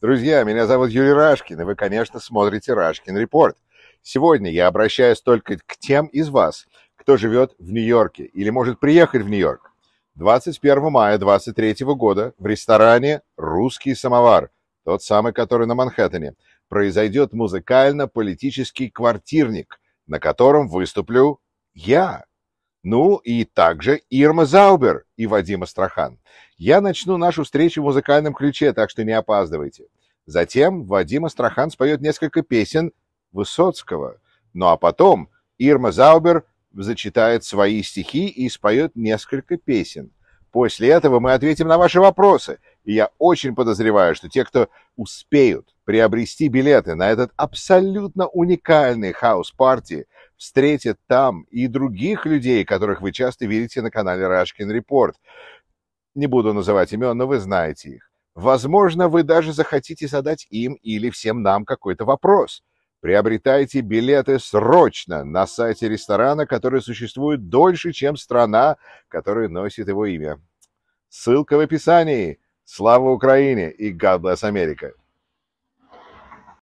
Друзья, меня зовут Юрий Рашкин, и вы, конечно, смотрите «Рашкин Репорт». Сегодня я обращаюсь только к тем из вас, кто живет в Нью-Йорке или может приехать в Нью-Йорк. 21 мая 2023 года в ресторане «Русский самовар», тот самый, который на Манхэттене, произойдет музыкально-политический квартирник, на котором выступлю я. Ну и также Ирма Заубер и Вадим Астрахан. Я начну нашу встречу в музыкальном ключе, так что не опаздывайте. Затем Вадим Астрахан споет несколько песен Высоцкого. Ну а потом Ирма Заубер зачитает свои стихи и споет несколько песен. После этого мы ответим на ваши вопросы. И я очень подозреваю, что те, кто успеют приобрести билеты на этот абсолютно уникальный хаус-парти, встретит там и других людей, которых вы часто видите на канале Рашкин Репорт. Не буду называть имен, но вы знаете их. Возможно, вы даже захотите задать им или всем нам какой-то вопрос. Приобретайте билеты срочно на сайте ресторана, который существует дольше, чем страна, которая носит его имя. Ссылка в описании. Слава Украине и God bless Америка!